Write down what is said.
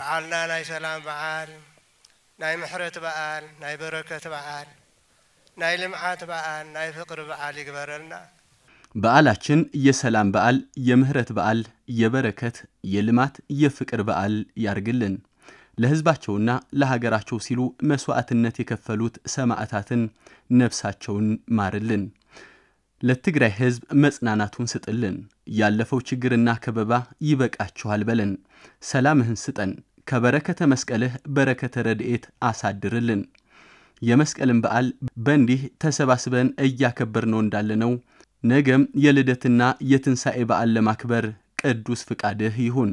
በዓልና ናይ ሰላም በዓል ናይ ምሕረት በዓል ናይ በረከት በዓል ናይ ልምዓት በዓል ናይ ፍቅሪ በዓል ይግበረልና። በዓላችን የሰላም በዓል፣ የምህረት በዓል፣ የበረከት፣ የልማት፣ የፍቅር በዓል ያርግልን። ለሕዝባቸውና ለሀገራቸው ሲሉ መስዋዕትነት የከፈሉት ሰማዕታትን ነፍሳቸውን ማርልን። ለትግራይ ሕዝብ መጽናናቱን ስጥልን። ያለፈው ችግርና ከበባ ይበቃችኋል በለን። ሰላምህን ስጠን። ከበረከተ መስቀልህ በረከተ ረድኤት አሳድርልን። የመስቀልን በዓል በእንዲህ ተሰባስበን እያከበርነው ነው። ነገም የልደትና የትንሣኤ በዓል ለማክበር ቅዱስ ፍቃድህ ይሁን።